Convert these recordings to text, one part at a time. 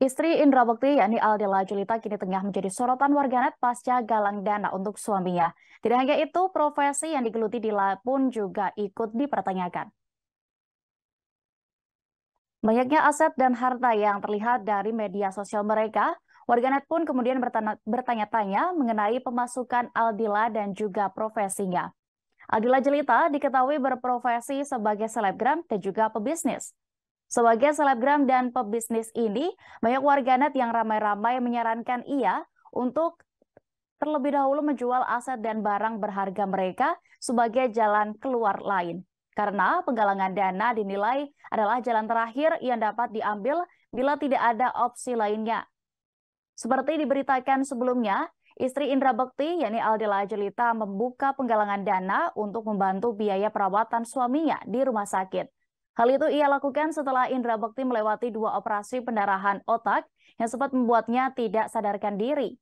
Istri Indra Bekti, yakni Aldila Julita, kini tengah menjadi sorotan warganet pasca galang dana untuk suaminya. Tidak hanya itu, profesi yang digeluti Dila pun juga ikut dipertanyakan. Banyaknya aset dan harta yang terlihat dari media sosial mereka, warganet pun kemudian bertanya-tanya mengenai pemasukan Aldila dan juga profesinya. Aldila Jelita diketahui berprofesi sebagai selebgram dan juga pebisnis. Sebagai selebgram dan pebisnis ini, banyak warganet yang ramai-ramai menyarankan ia untuk terlebih dahulu menjual aset dan barang berharga mereka sebagai jalan keluar lain. Karena penggalangan dana dinilai adalah jalan terakhir yang dapat diambil bila tidak ada opsi lainnya. Seperti diberitakan sebelumnya, istri Indra Bekti, yakni Aldila Jelita, membuka penggalangan dana untuk membantu biaya perawatan suaminya di rumah sakit. Hal itu ia lakukan setelah Indra Bekti melewati dua operasi pendarahan otak yang sempat membuatnya tidak sadarkan diri.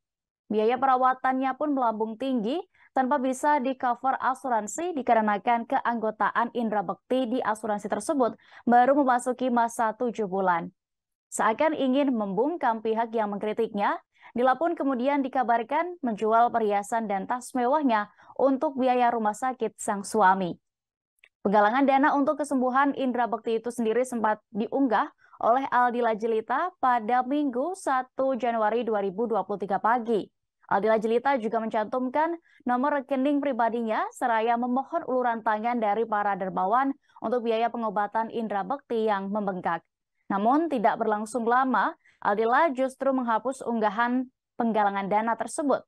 Biaya perawatannya pun melambung tinggi tanpa bisa di-cover asuransi dikarenakan keanggotaan Indra Bekti di asuransi tersebut baru memasuki masa tujuh bulan. Seakan ingin membungkam pihak yang mengkritiknya, Dila pun kemudian dikabarkan menjual perhiasan dan tas mewahnya untuk biaya rumah sakit sang suami. Penggalangan dana untuk kesembuhan Indra Bekti itu sendiri sempat diunggah oleh Aldila Jelita pada Minggu 1 Januari 2023 pagi. Aldila Jelita juga mencantumkan nomor rekening pribadinya seraya memohon uluran tangan dari para dermawan untuk biaya pengobatan Indra Bekti yang membengkak. Namun tidak berlangsung lama, Aldila justru menghapus unggahan penggalangan dana tersebut.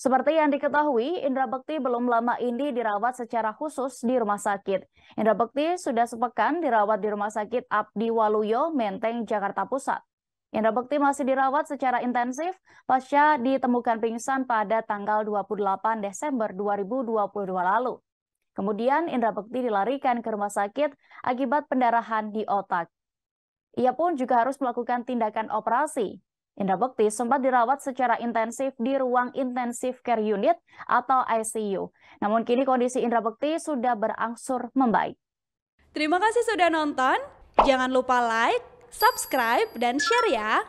Seperti yang diketahui, Indra Bekti belum lama ini dirawat secara khusus di rumah sakit. Indra Bekti sudah sepekan dirawat di rumah sakit Abdi Waluyo, Menteng, Jakarta Pusat. Indra Bekti masih dirawat secara intensif pasca ditemukan pingsan pada tanggal 28 Desember 2022 lalu. Kemudian Indra Bekti dilarikan ke rumah sakit akibat pendarahan di otak. Ia pun juga harus melakukan tindakan operasi Indra Bekti sempat dirawat secara intensif di ruang Intensive Care Unit atau ICU. Namun kini kondisi Indra Bekti sudah berangsur membaik. Terima kasih sudah nonton. Jangan lupa like, subscribe, dan share ya.